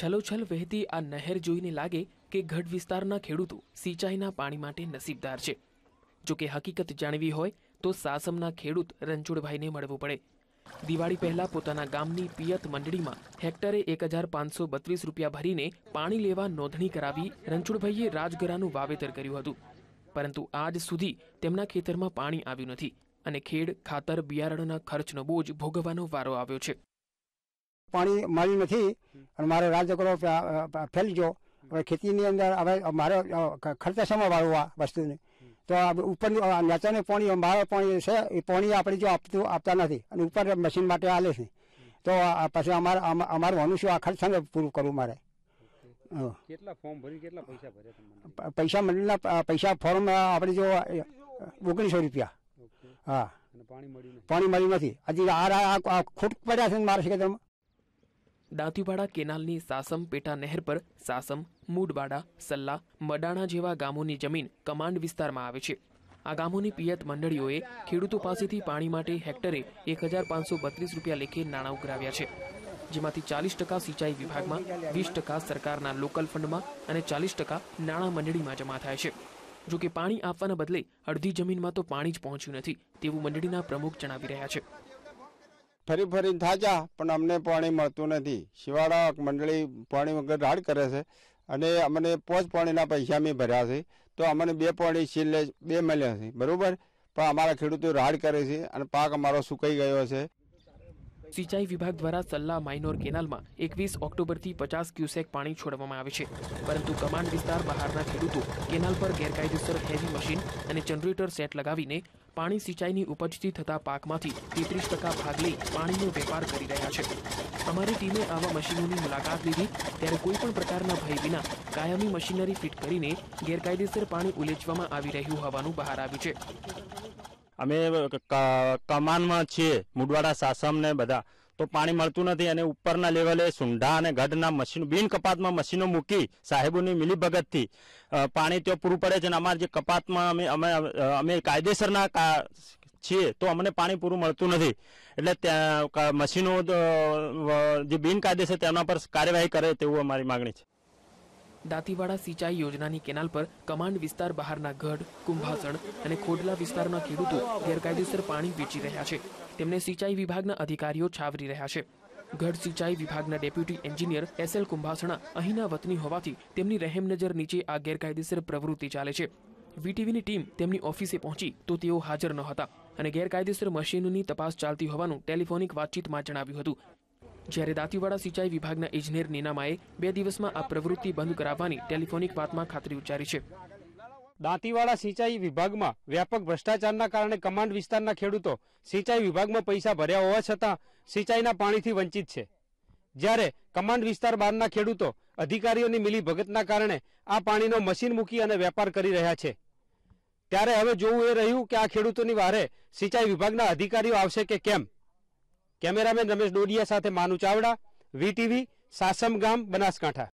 છલોછલ વહેતી આ નહેર જોઈને લાગે કે ગઢ વિસ્તારના ખેડૂતો સિંચાઈના પાણી માટે નસીબદાર છે જો કે હકીકત જાણવી હોય તો સાસમના ખેડૂત રણછોડભાઈને મળવું પડે દિવાળી પહેલા પોતાના ગામની પિયત મંડળીમાં હેક્ટરે એક હજાર પાંચસો બત્રીસ રૂપિયા ભરીને પાણી લેવા નોંધણી કરાવી રણછોડભાઈએ રાજગરાનું વાવેતર કર્યું હતું પરંતુ આજ સુધી તેમના ખેતરમાં પાણી આવ્યું નથી અને ખેડ ખાતર બિયારણના ખર્ચનો બોજ ભોગવવાનો વારો આવ્યો છે પાણી મળ્યું નથી અને મારો રાજકરો ફેલી ગયો હવે ખેતીની અંદર હવે મારે ખર્ચા સમય આ વસ્તુને તો ઉપરની નેચરનું પાણી મારે પાણી છે એ પાણી આપણે જો આપતું આપતા નથી અને ઉપર મશીન માટે આલે છે તો પછી અમારે અમારું મનુષ્ય આ ખર્ચાને પૂરું કરવું મારે કેટલા ફોર્મ ભરી કેટલા પૈસા ભર્યા પૈસા મંડળના પૈસા ફોર્મ આપણે જો ઓગણીસો રૂપિયા હા પાણી મળ્યું નથી હજી આ ખૂટ પડ્યા છે મારા શિક્ષિતમાં દાંતીવાડા કેનાલની સાસમ પેટા નહેર પર સાસમ મૂડવાડા સલ્લા મડાણા જેવા ગામોની જમીન કમાન્ડ વિસ્તારમાં આવે છે આ ગામોની પિયત મંડળીઓએ ખેડૂતો પાસેથી પાણી માટે હેક્ટરે એક હજાર પાંચસો બત્રીસ રૂપિયા લેખે નાણાં ઉઘરાવ્યા છે જેમાંથી ચાલીસ ટકા સિંચાઈ વિભાગમાં વીસ ટકા સરકારના લોકલ ફંડમાં અને ચાલીસ ટકા નાણાં મંડળીમાં જમા થાય છે જો કે પાણી આપવાના બદલે અડધી જમીનમાં તો પાણી જ પહોંચ્યું નથી તેવું મંડળીના પ્રમુખ જણાવી રહ્યા છે ફરી ફરી થાચા પણ અમને પાણી મળતું નથી શિવાળા મંડળી પાણી વગર રાડ કરે છે અને અમને પોચ પાણીના પૈસા અમે ભર્યા છે તો અમને બે પાણી છેલ્લે બે મળ્યા છે બરાબર પણ અમારા ખેડૂતો રાડ કરે છે અને પાક અમારો સુકાઈ ગયો છે સિંચાઈ વિભાગ દ્વારા સલ્લા માઇનોર કેનાલમાં એકવીસ ઓક્ટોબરથી પચાસ ક્યુસેક પાણી છોડવામાં આવે છે પરંતુ કમાન્ડ વિસ્તાર બહારના ખેડૂતો કેનાલ પર ગેરકાયદેસર હેવી મશીન અને જનરેટર સેટ લગાવીને પાણી સિંચાઈની ઉપજથી થતા પાકમાંથી તેત્રીસ ટકા ભાગ લઈ પાણીનો વેપાર કરી રહ્યા છે અમારી ટીમે આવા મશીનોની મુલાકાત લીધી ત્યારે કોઈપણ પ્રકારના ભય વિના કાયમી મશીનરી ફિટ કરીને ગેરકાયદેસર પાણી ઉલેચવામાં આવી રહ્યું હોવાનું બહાર આવ્યું છે અમે કમાનમાં છીએ મુડવાડા સાસમને બધા તો પાણી મળતું નથી અને ઉપરના લેવલે સુંઢા અને ગઢના મશીનો બિન કપાતમાં મશીનો મૂકી સાહેબોની મિલીભગતથી પાણી ત્યાં પૂરું પડે છે અને અમારે જે કપાતમાં અમે અમે અમે કાયદેસરના છીએ તો અમને પાણી પૂરું મળતું નથી એટલે ત્યાં મશીનો જે બિનકાયદેસર તેમના પર કાર્યવાહી કરે તેવું અમારી માગણી છે દાંતીવાડા સિંચાઈ યોજનાની કેનાલ પર કમાન્ડ વિસ્તાર બહારના ગઢ કુંભાસણ અને ખોડલા વિસ્તારના ખેડૂતો ગેરકાયદેસર પાણી વેચી રહ્યા છે તેમને સિંચાઈ વિભાગના અધિકારીઓ છાવરી રહ્યા છે ગઢ સિંચાઈ વિભાગના deputy engineer S L Kumbhasana અહીંના વતની હોવાથી તેમની રહેમ નજર નીચે આ ગેરકાયદેસર પ્રવૃત્તિ ચાલે છે વીટીવીની ટીમ તેમની ઓફિસે પહોંચી તો તેઓ હાજર ન હતા અને ગેરકાયદેસર મશીનની તપાસ ચાલતી હોવાનું ટેલિફોનિક વાતચીતમાં જણાવ્યું હતું જ્યારે દાંતીવાડા સિંચાઈ વિભાગના ઇજનેર નીનામાએ બે દિવસમાં આ પ્રવૃત્તિ બંધ કરાવવાની ટેલિફોનિક વાતમાં ખાતરી ઉચ્ચારી છે દાંતીવાડા સિંચાઈ વિભાગમાં વ્યાપક ભ્રષ્ટાચારના કારણે કમાન્ડ વિસ્તારના ખેડૂતો સિંચાઈ વિભાગમાં પૈસા ભર્યા હોવા છતાં સિંચાઈના પાણીથી વંચિત છે જ્યારે કમાન્ડ વિસ્તાર બહારના ખેડૂતો અધિકારીઓની મિલી ભગતના કારણે આ પાણીનો મશીન મૂકી અને વેપાર કરી રહ્યા છે ત્યારે હવે જોવું એ રહ્યું કે આ ખેડૂતોની વારે સિંચાઈ વિભાગના અધિકારીઓ આવશે કે કેમ કેમેરામેન રમેશ ડોડિયા સાથે માનુ ચાવડા વીટીવી સાસમ ગામ બનાસકાંઠા